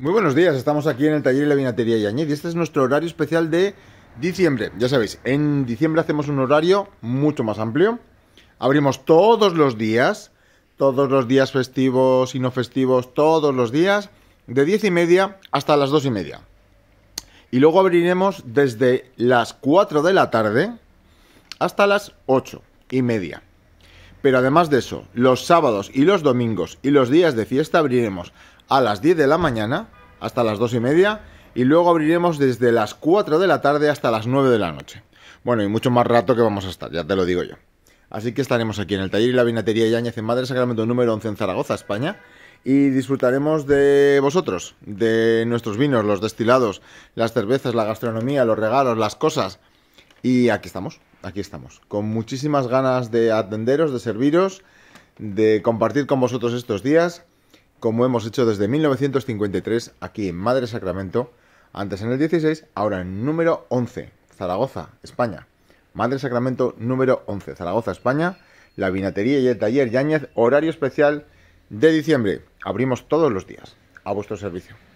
Muy buenos días, estamos aquí en el taller de la vinatería Yañez y este es nuestro horario especial de diciembre. Ya sabéis, en diciembre hacemos un horario mucho más amplio. Abrimos todos los días, todos los días festivos y no festivos, todos los días, de diez y media hasta las dos y media. Y luego abriremos desde las 4 de la tarde hasta las 8 y media. Pero además de eso, los sábados y los domingos y los días de fiesta abriremos a las 10 de la mañana hasta las 2 y media y luego abriremos desde las 4 de la tarde hasta las 9 de la noche. Bueno, y mucho más rato que vamos a estar, ya te lo digo yo. Así que estaremos aquí en el taller y la vinatería Yáñez en Madre Sacramento número 11 en Zaragoza, España. Y disfrutaremos de vosotros, de nuestros vinos, los destilados, las cervezas, la gastronomía, los regalos, las cosas. Y aquí estamos aquí estamos, con muchísimas ganas de atenderos, de serviros, de compartir con vosotros estos días, como hemos hecho desde 1953 aquí en Madre Sacramento, antes en el 16, ahora en número 11, Zaragoza, España. Madre Sacramento número 11, Zaragoza, España, la vinatería y el taller Yáñez, horario especial de diciembre. Abrimos todos los días. A vuestro servicio.